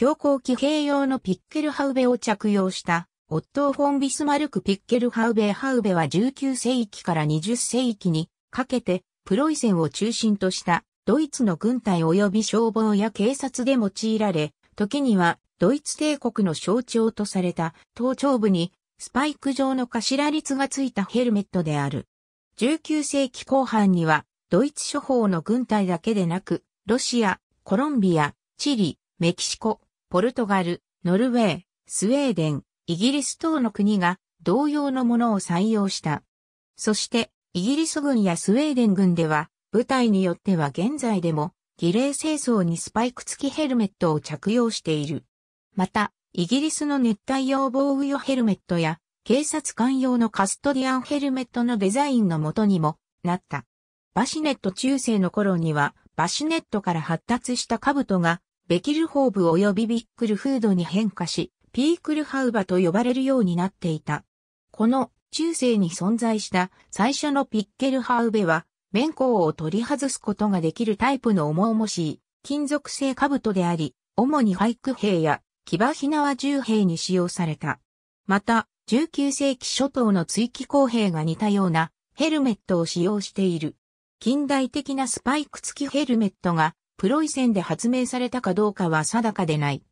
強行騎兵用のピッケルハウベを着用した、オットー・フォン・ビスマルク・ピッケルハウベ・ハウベは19世紀から20世紀にかけて、プロイセンを中心としたドイツの軍隊及び消防や警察で用いられ、時にはドイツ帝国の象徴とされた頭頂部にスパイク状の頭率がついたヘルメットである。19世紀後半にはドイツ諸法の軍隊だけでなく、ロシア、コロンビア、チリ、メキシコ、ポルトガル、ノルウェー、スウェーデン、イギリス等の国が同様のものを採用した。そして、イギリス軍やスウェーデン軍では、部隊によっては現在でも、儀礼清掃にスパイク付きヘルメットを着用している。また、イギリスの熱帯用防御用ヘルメットや、警察官用のカストディアンヘルメットのデザインのもとにもなった。バシネット中世の頃には、バシネットから発達した兜がベキルホーブ及びビックルフードに変化し、ピークルハウバと呼ばれるようになっていた。この中世に存在した最初のピッケルハウベは、綿甲を取り外すことができるタイプの重々しい金属製兜であり、主に俳句兵や騎馬ひなわ銃兵に使用された。また、19世紀初頭の追記工兵が似たようなヘルメットを使用している。近代的なスパイク付きヘルメットがプロイセンで発明されたかどうかは定かでない。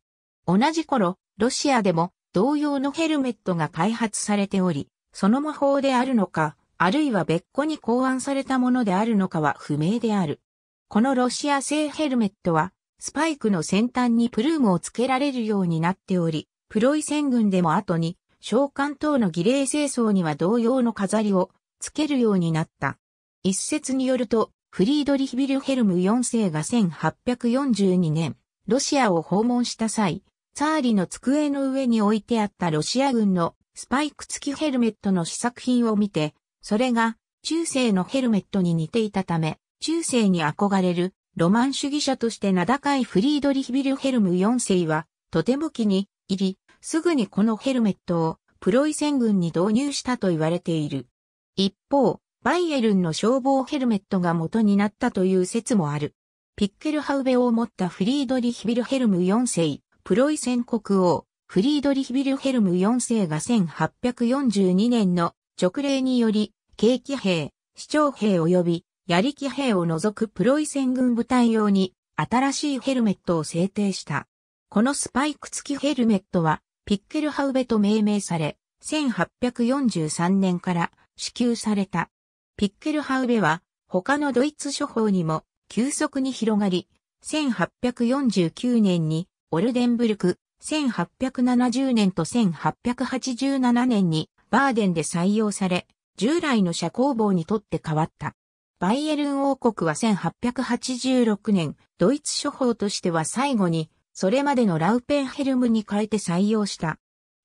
同じ頃、ロシアでも同様のヘルメットが開発されており、その魔法であるのか、あるいは別個に考案されたものであるのかは不明である。このロシア製ヘルメットは、スパイクの先端にプルームを付けられるようになっており、プロイセン軍でも後に、召喚等の儀礼清掃には同様の飾りをつけるようになった。一説によると、フリードリヒ・ビルヘルム4世が1842年、ロシアを訪問した際、ツァーリの机の上に置いてあったロシア軍のスパイク付きヘルメットの試作品を見て、それが中世のヘルメットに似ていたため、中世に憧れるロマン主義者として名高いフリードリヒ・ビルヘルム4世は、とても気に入り、すぐにこのヘルメットをプロイセン軍に導入したと言われている。一方、バイエルンの消防ヘルメットが元になったという説もある。ピッケルハウベを持ったフリードリヒビルヘルム4世、プロイセン国王、フリードリヒビルヘルム4世が1842年の直令により、軽気兵、市長兵及び、槍騎兵を除くプロイセン軍部隊用に、新しいヘルメットを制定した。このスパイク付きヘルメットは、ピッケルハウベと命名され、1843年から支給された。ピッケルハウベは他のドイツ諸法にも急速に広がり、1849年にオルデンブルク、1870年と1887年にバーデンで採用され、従来の社工房にとって変わった。バイエルン王国は1886年、ドイツ諸法としては最後に、それまでのラウペンヘルムに変えて採用した。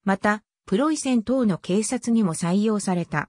また、プロイセン等の警察にも採用された。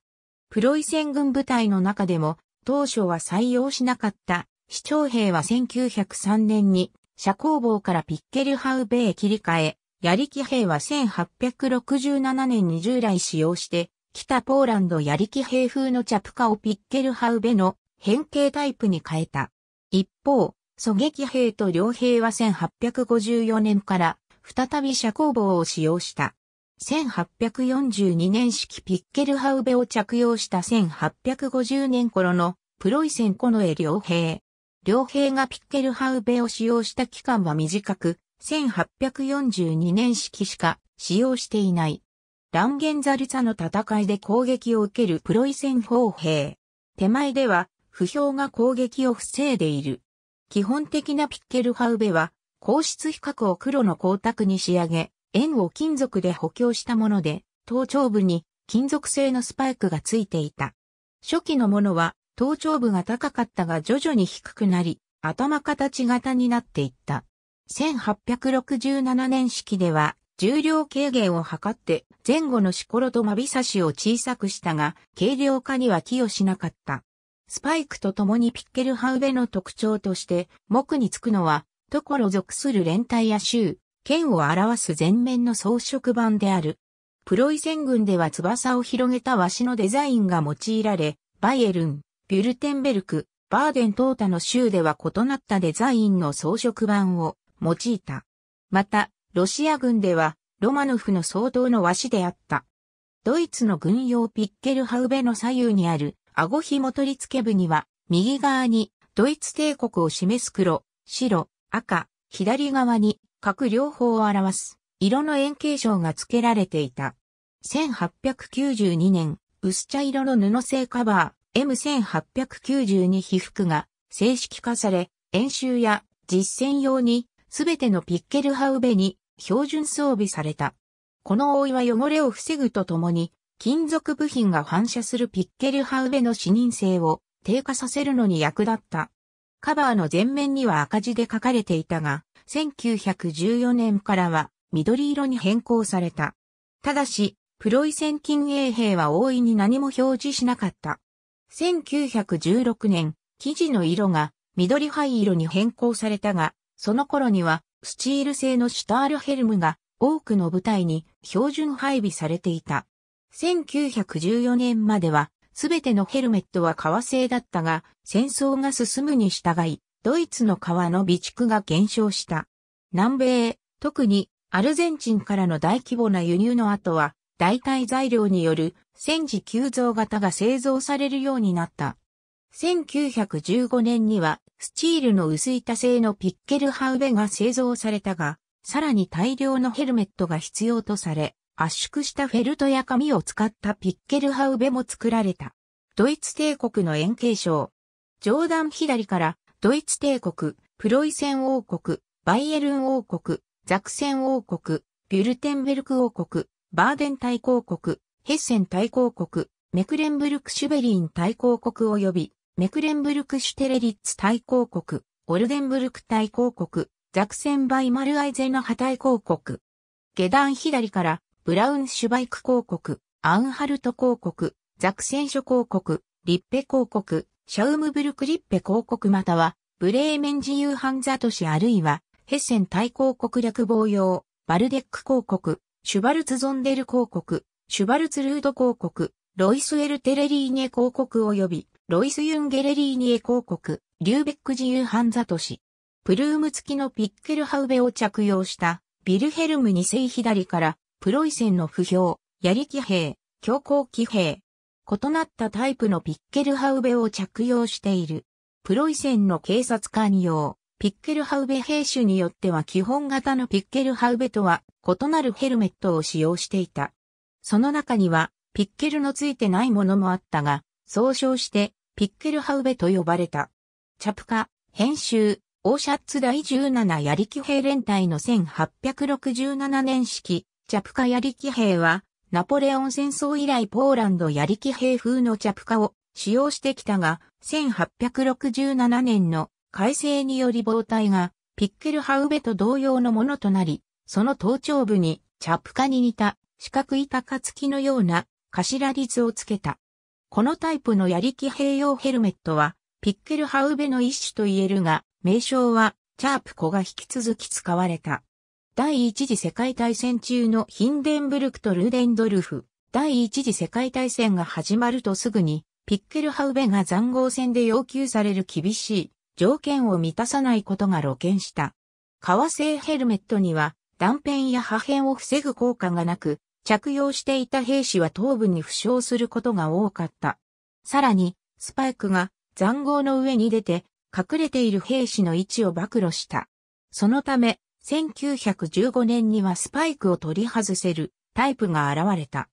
プロイセン軍部隊の中でも、当初は採用しなかった、市長兵は1903年に、社交房からピッケルハウベへ切り替え、ヤリキ兵は1867年に従来使用して、北ポーランドヤリキ兵風のチャプカをピッケルハウベの変形タイプに変えた。一方、狙撃兵と両兵は1854年から再び社交棒を使用した。1842年式ピッケルハウベを着用した1850年頃のプロイセンコノエ両兵。両兵がピッケルハウベを使用した期間は短く、1842年式しか使用していない。ランゲンザルツァの戦いで攻撃を受けるプロイセン砲兵。手前では、不評が攻撃を防いでいる。基本的なピッケルハウベは、硬質比較を黒の光沢に仕上げ、円を金属で補強したもので、頭頂部に金属製のスパイクがついていた。初期のものは頭頂部が高かったが徐々に低くなり、頭形型になっていった。1867年式では重量軽減を図って前後のしころとまびさしを小さくしたが軽量化には寄与しなかった。スパイクと共にピッケルハウベの特徴として、木につくのは、ところ属する連帯や州、剣を表す前面の装飾版である。プロイセン軍では翼を広げた和紙のデザインが用いられ、バイエルン、ビュルテンベルク、バーデン等タの州では異なったデザインの装飾版を用いた。また、ロシア軍では、ロマノフの相当の和紙であった。ドイツの軍用ピッケルハウベの左右にある顎紐取り付け部には、右側にドイツ帝国を示す黒、白、赤、左側に各両方を表す色の円形章が付けられていた。1892年、薄茶色の布製カバー M1892 被服が正式化され、演習や実践用にすべてのピッケルハウベに標準装備された。この覆いは汚れを防ぐとともに、金属部品が反射するピッケルハウベの視認性を低下させるのに役立った。カバーの前面には赤字で書かれていたが、1914年からは緑色に変更された。ただし、プロイセン近衛兵は大いに何も表示しなかった。1916年、生地の色が緑灰色に変更されたが、その頃にはスチール製のシュタールヘルムが多くの部隊に標準配備されていた。1914年まではすべてのヘルメットは革製だったが、戦争が進むに従い、ドイツの革の備蓄が減少した。南米、特にアルゼンチンからの大規模な輸入の後は、代替材料による戦時急増型が製造されるようになった。1915年には、スチールの薄板製のピッケルハウベが製造されたが、さらに大量のヘルメットが必要とされ、圧縮したフェルトや紙を使ったピッケルハウベも作られた。ドイツ帝国の円形賞。上段左からドイツ帝国、プロイセン王国、バイエルン王国、ザクセン王国、ビュルテンベルク王国、バーデン大公国、ヘッセン大公国、メクレンブルクシュベリン大公国及び、メクレンブルクシュテレリッツ大公国、オルデンブルク大公国、ザクセンバイマルアイゼナハ大公国。下段左からブラウンシュバイク公国、アンハルト公国、ザクセンショ公国、リッペ公国、シャウムブルクリッペ公国または、ブレーメン自由ンザ都市あるいは、ヘッセン大公国略防用、バルデック公国、シュバルツゾンデル公国、シュバルツルード公国、ロイスエルテレリーニエ公国及び、ロイスユンゲレリーニエ公国、リューベック自由ンザ都市。プルーム付きのピッケルハウベを着用した、ビルヘルム2世左からプロイセンの不評、槍騎兵、強行騎兵。異なったタイプのピッケルハウベを着用している。プロイセンの警察官用、ピッケルハウベ兵種によっては基本型のピッケルハウベとは異なるヘルメットを使用していた。その中には、ピッケルのついてないものもあったが、総称してピッケルハウベと呼ばれた。チャプカ、編集、オーシャッツ第17槍騎兵連隊の1867年式、チャプカヤリキ兵は、ナポレオン戦争以来ポーランドヤリキ兵風のチャプカを使用してきたが、1867年の改正により防隊が、ピッケルハウベと同様のものとなり、その頭頂部にチャプカに似た四角い高付きのような頭ズをつけた。このタイプのヤリキ兵用ヘルメットは、ピッケルハウベの一種と言えるが、名称は、チャープ子が引き続き使われた。第一次世界大戦中のヒンデンブルクとルーデンドルフ、第一次世界大戦が始まるとすぐに、ピッケルハウベが残豪戦で要求される厳しい条件を満たさないことが露見した。革製ヘルメットには断片や破片を防ぐ効果がなく、着用していた兵士は頭部に負傷することが多かった。さらに、スパイクが残豪の上に出て、隠れている兵士の位置を暴露した。そのため、1915年にはスパイクを取り外せるタイプが現れた。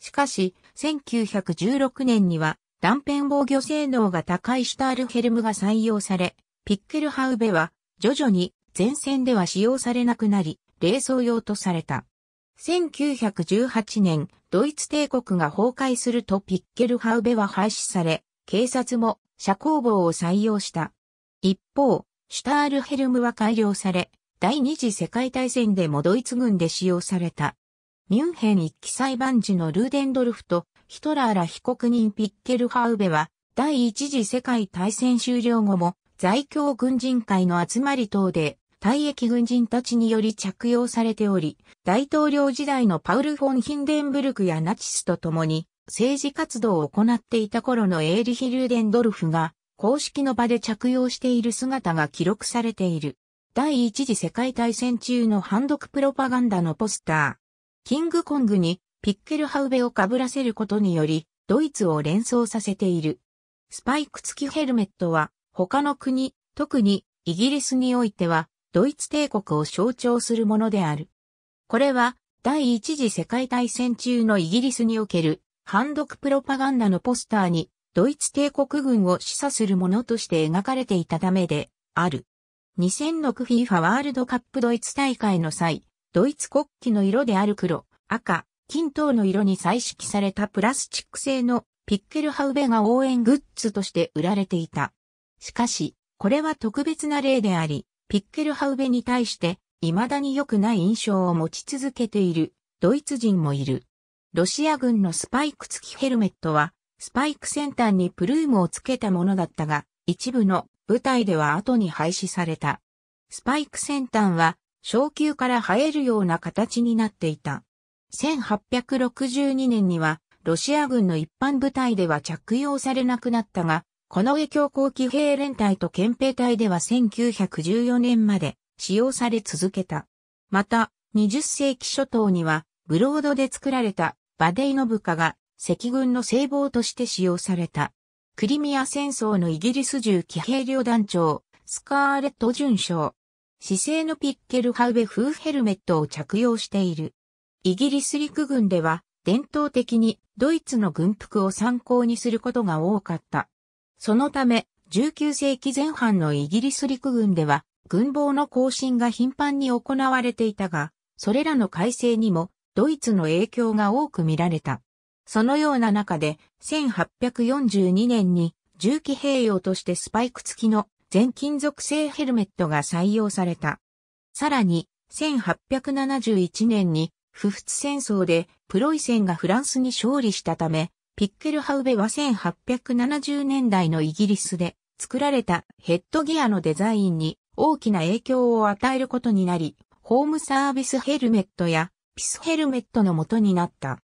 しかし、1916年には断片防御性能が高いシュタールヘルムが採用され、ピッケルハウベは徐々に前線では使用されなくなり、冷蔵用とされた。1918年、ドイツ帝国が崩壊するとピッケルハウベは廃止され、警察も車工棒を採用した。一方、シュタールヘルムは改良され、第二次世界大戦でもドイツ軍で使用された。ミュンヘン一期裁判時のルーデンドルフとヒトラーら被告人ピッケルハウベは第一次世界大戦終了後も在京軍人会の集まり等で退役軍人たちにより着用されており、大統領時代のパウル・フォン・ヒンデンブルクやナチスと共に政治活動を行っていた頃のエーリヒ・ルーデンドルフが公式の場で着用している姿が記録されている。第一次世界大戦中の反クプロパガンダのポスター、キングコングにピッケルハウベを被らせることにより、ドイツを連想させている。スパイク付きヘルメットは、他の国、特にイギリスにおいては、ドイツ帝国を象徴するものである。これは、第一次世界大戦中のイギリスにおける、反クプロパガンダのポスターに、ドイツ帝国軍を示唆するものとして描かれていたためで、ある。2006 FIFA ワールドカップドイツ大会の際、ドイツ国旗の色である黒、赤、金等の色に彩色されたプラスチック製のピッケルハウベが応援グッズとして売られていた。しかし、これは特別な例であり、ピッケルハウベに対して未だに良くない印象を持ち続けているドイツ人もいる。ロシア軍のスパイク付きヘルメットは、スパイク先端にプルームをつけたものだったが、一部の舞台では後に廃止された。スパイク先端は昇級から生えるような形になっていた。1862年にはロシア軍の一般部隊では着用されなくなったが、この影響後騎兵連隊と憲兵隊では1914年まで使用され続けた。また、20世紀初頭には、ブロードで作られたバデイノブカが赤軍の聖望として使用された。クリミア戦争のイギリス銃騎兵旅団長、スカーレット准将。姿勢のピッケルハウベ風ヘルメットを着用している。イギリス陸軍では、伝統的にドイツの軍服を参考にすることが多かった。そのため、19世紀前半のイギリス陸軍では、軍防の更新が頻繁に行われていたが、それらの改正にもドイツの影響が多く見られた。そのような中で、1842年に重機併用としてスパイク付きの全金属製ヘルメットが採用された。さらに、1871年に不仏戦争でプロイセンがフランスに勝利したため、ピッケルハウベは1870年代のイギリスで作られたヘッドギアのデザインに大きな影響を与えることになり、ホームサービスヘルメットやピスヘルメットの元になった。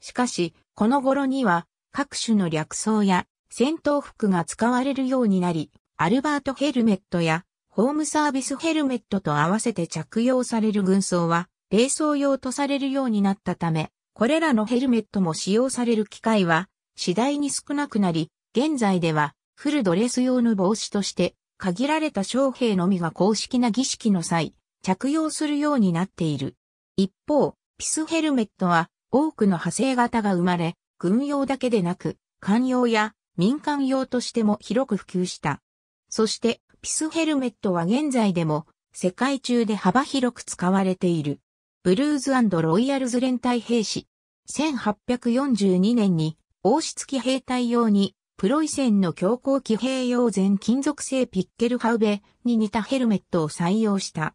しかし、この頃には各種の略装や戦闘服が使われるようになり、アルバートヘルメットやホームサービスヘルメットと合わせて着用される軍装は、冷装用とされるようになったため、これらのヘルメットも使用される機会は、次第に少なくなり、現在では、フルドレス用の帽子として、限られた将兵のみが公式な儀式の際、着用するようになっている。一方、ピスヘルメットは、多くの派生型が生まれ、軍用だけでなく、官用や民間用としても広く普及した。そして、ピスヘルメットは現在でも世界中で幅広く使われている。ブルーズロイヤルズ連隊兵士。1842年に王室機兵隊用にプロイセンの強行機兵用全金属製ピッケルハウベに似たヘルメットを採用した。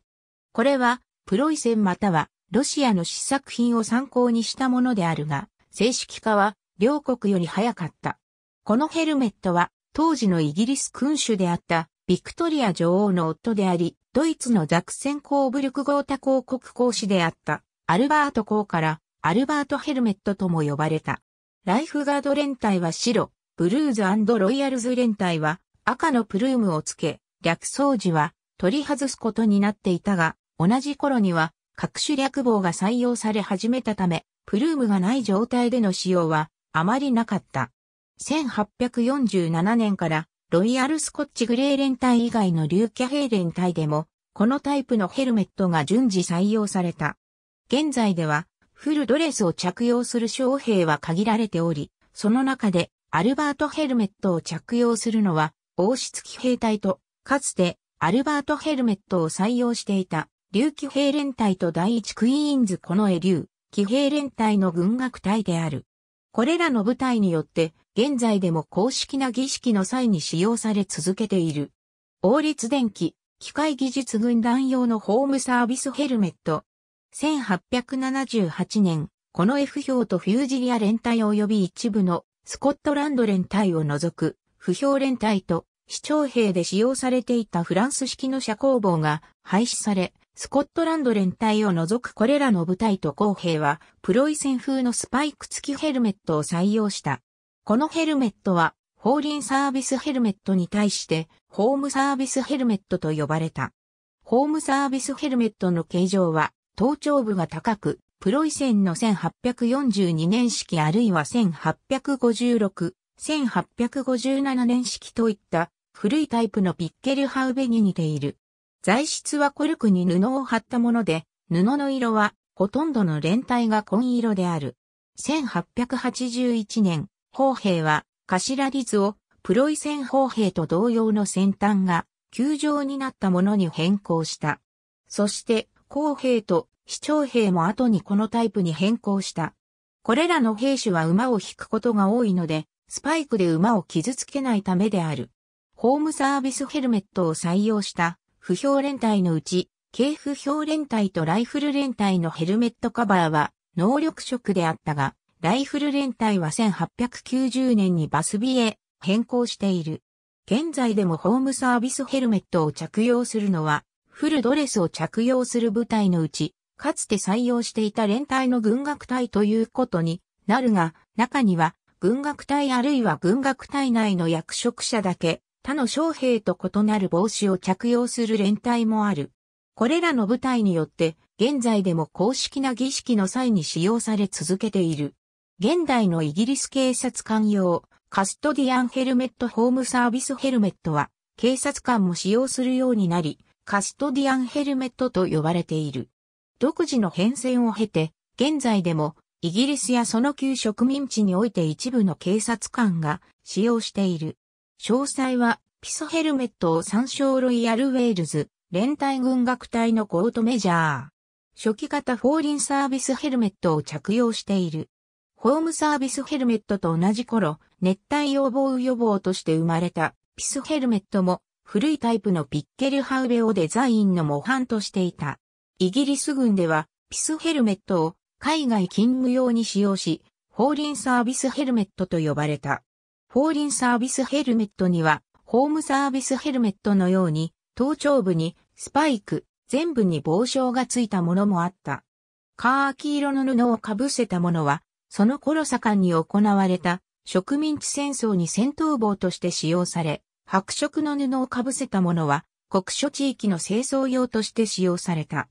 これはプロイセンまたはロシアの試作品を参考にしたものであるが、正式化は両国より早かった。このヘルメットは当時のイギリス君主であったビクトリア女王の夫であり、ドイツのザクセンコーブルクゴータ公国公使であったアルバート公からアルバートヘルメットとも呼ばれた。ライフガード連隊は白、ブルーズロイヤルズ連隊は赤のプルームをつけ、略装時は取り外すことになっていたが、同じ頃には各種略棒が採用され始めたため、プルームがない状態での使用はあまりなかった。1847年からロイヤルスコッチグレー連隊以外の竜キャ兵連隊でも、このタイプのヘルメットが順次採用された。現在では、フルドレスを着用する将兵は限られており、その中でアルバートヘルメットを着用するのは、王室騎兵隊と、かつてアルバートヘルメットを採用していた竜騎兵連隊と第一クイーンズこの絵竜、騎兵連隊の軍楽隊である。これらの部隊によって、現在でも公式な儀式の際に使用され続けている。王立電機、機械技術軍団用のホームサービスヘルメット。1878年、この F 表とフュージリア連隊及び一部のスコットランド連隊を除く、不評連隊と市長兵で使用されていたフランス式の社交棒が廃止され、スコットランド連隊を除くこれらの部隊と工兵は、プロイセン風のスパイク付きヘルメットを採用した。このヘルメットは、法輪サービスヘルメットに対して、ホームサービスヘルメットと呼ばれた。ホームサービスヘルメットの形状は、頭頂部が高く、プロイセンの1842年式あるいは1856、1857年式といった古いタイプのピッケルハウベに似ている。材質はコルクに布を貼ったもので、布の色はほとんどの連帯が紺色である。1881年、砲兵は頭ズをプロイセン砲兵と同様の先端が球状になったものに変更した。そして、砲兵と市長兵も後にこのタイプに変更した。これらの兵種は馬を引くことが多いので、スパイクで馬を傷つけないためである。ホームサービスヘルメットを採用した不評連隊のうち、軽不評連隊とライフル連隊のヘルメットカバーは能力色であったが、ライフル連隊は1890年にバスビへ変更している。現在でもホームサービスヘルメットを着用するのは、フルドレスを着用する部隊のうち、かつて採用していた連隊の軍楽隊ということになるが、中には軍楽隊あるいは軍楽隊内の役職者だけ他の将兵と異なる帽子を着用する連隊もある。これらの部隊によって現在でも公式な儀式の際に使用され続けている。現代のイギリス警察官用カストディアンヘルメットホームサービスヘルメットは警察官も使用するようになり、カストディアンヘルメットと呼ばれている。独自の変遷を経て、現在でもイギリスやその旧植民地において一部の警察官が使用している。詳細は、ピソヘルメットを参照ロイヤルウェールズ、連隊軍楽隊のコートメジャー。初期型フォーリンサービスヘルメットを着用している。ホームサービスヘルメットと同じ頃、熱帯予防予防として生まれたピスヘルメットも古いタイプのピッケルハウベをデザインの模範としていた。イギリス軍ではピスヘルメットを海外勤務用に使用し、法輪サービスヘルメットと呼ばれた。フォーリンサービスヘルメットには、ホームサービスヘルメットのように、頭頂部にスパイク、全部に帽章がついたものもあった。カーキ色の布をかぶせたものは、その頃盛んに行われた植民地戦争に戦闘帽として使用され、白色の布をかぶせたものは、国書地域の清掃用として使用された。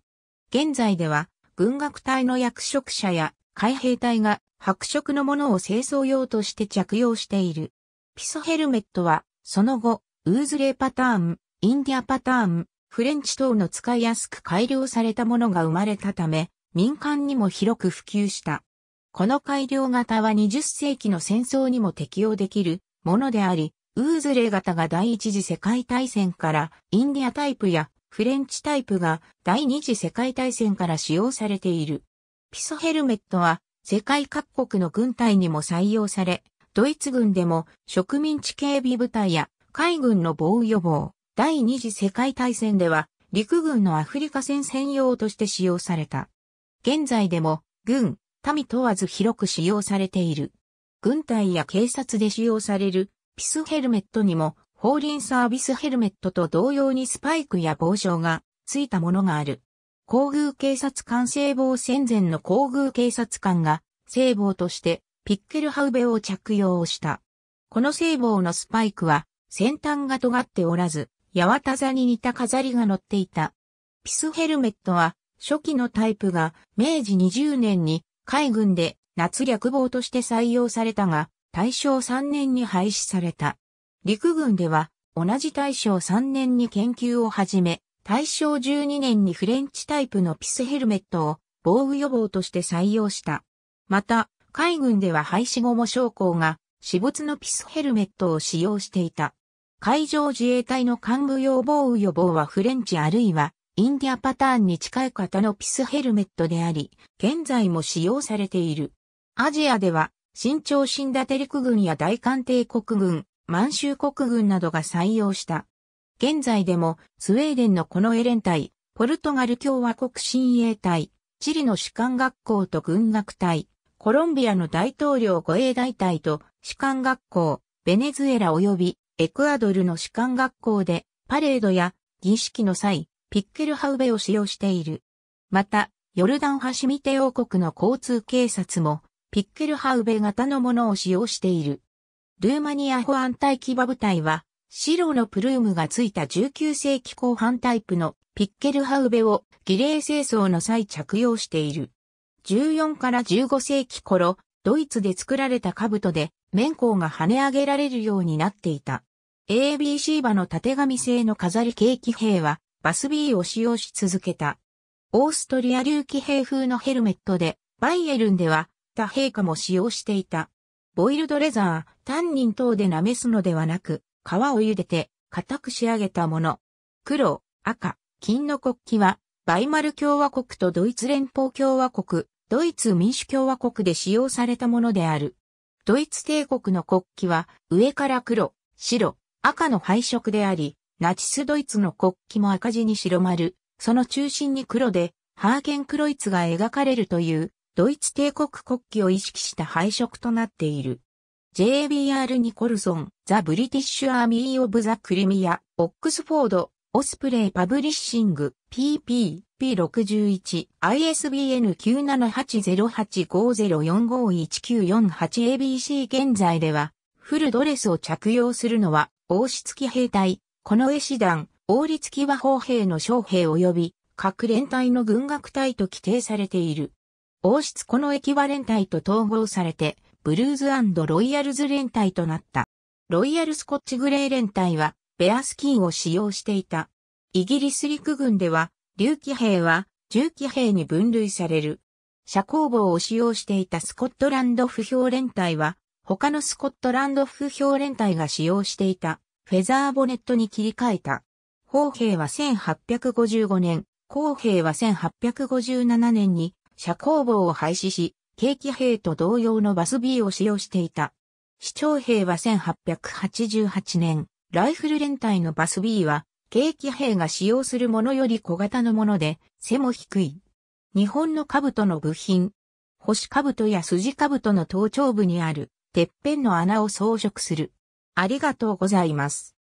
現在では、軍学隊の役職者や海兵隊が白色のものを清掃用として着用している。ピソヘルメットは、その後、ウーズレーパターン、インディアパターン、フレンチ等の使いやすく改良されたものが生まれたため、民間にも広く普及した。この改良型は20世紀の戦争にも適用できるものであり、ウーズレー型が第一次世界大戦からインディアタイプやフレンチタイプが第二次世界大戦から使用されている。ピソヘルメットは世界各国の軍隊にも採用され、ドイツ軍でも植民地警備部隊や海軍の防雨予防、第二次世界大戦では陸軍のアフリカ戦専用として使用された。現在でも軍、民問わず広く使用されている。軍隊や警察で使用されるピスヘルメットにも法輪サービスヘルメットと同様にスパイクや防傷がついたものがある。皇宮警察官聖望戦前の皇宮警察官が、聖望としてピッケルハウベを着用した。この聖望のスパイクは、先端が尖っておらず、八幡座に似た飾りが乗っていた。ピスヘルメットは、初期のタイプが明治20年に海軍で夏略防として採用されたが、大正3年に廃止された。陸軍では同じ大正3年に研究を始め、大正12年にフレンチタイプのピスヘルメットを防具予防として採用した。また、海軍では廃止後も将校が私物のピスヘルメットを使用していた。海上自衛隊の幹部用防雨予防はフレンチあるいはインディアパターンに近い型のピスヘルメットであり、現在も使用されている。アジアでは、新朝新立陸軍や大韓帝国軍、満州国軍などが採用した。現在でもスウェーデンのこのエレン隊、ポルトガル共和国親衛隊、チリの士官学校と軍学隊、コロンビアの大統領護衛大隊と士官学校、ベネズエラ及びエクアドルの士官学校でパレードや儀式の際、ピッケルハウベを使用している。また、ヨルダンハシミテ王国の交通警察も、ピッケルハウベ型のものを使用している。ルーマニア保安隊騎馬部隊は、白のプルームがついた19世紀後半タイプのピッケルハウベを儀礼清掃の際着用している。14から15世紀頃、ドイツで作られた兜で綿工が跳ね上げられるようになっていた。ABC 馬の縦紙製の飾りーキ兵はバス B を使用し続けた。オーストリア流騎兵風のヘルメットで、バイエルンでは他陛下も使用していた。ボイルドレザー、タンニン等で舐めすのではなく、皮を茹でて固く仕上げたもの。黒、赤、金の国旗は、バイマル共和国とドイツ連邦共和国、ドイツ民主共和国で使用されたものである。ドイツ帝国の国旗は、上から黒、白、赤の配色であり、ナチスドイツの国旗も赤字に白丸、その中心に黒で、ハーゲンクロイツが描かれるという、ドイツ帝国国旗を意識した配色となっている。JBR ニコルソン、ザ・ブリティッシュ・アーミー・オブ・ザ・クリミア、オックスフォード、オスプレイ・パブリッシング、PP、P61、ISBN 9780850451948ABC 現在では、フルドレスを着用するのは、王室機兵隊、この絵師団、王立機き和兵の将兵及び、各連隊の軍楽隊と規定されている。王室この駅は連隊と統合されて、ブルーズロイヤルズ連隊となった。ロイヤルスコッチグレー連隊は、ベアスキーを使用していた。イギリス陸軍では、竜騎兵は、銃騎兵に分類される。射光棒を使用していたスコットランド不評連隊は、他のスコットランド不評連隊が使用していた、フェザーボネットに切り替えた。砲兵は1855年、工兵は1857年に、射光棒を廃止し、軽気兵と同様のバス B を使用していた。市長兵は1888年、ライフル連隊のバス B は、軽気兵が使用するものより小型のもので、背も低い。日本の兜の部品、星兜や筋兜の頭頂部にある、てっぺんの穴を装飾する。ありがとうございます。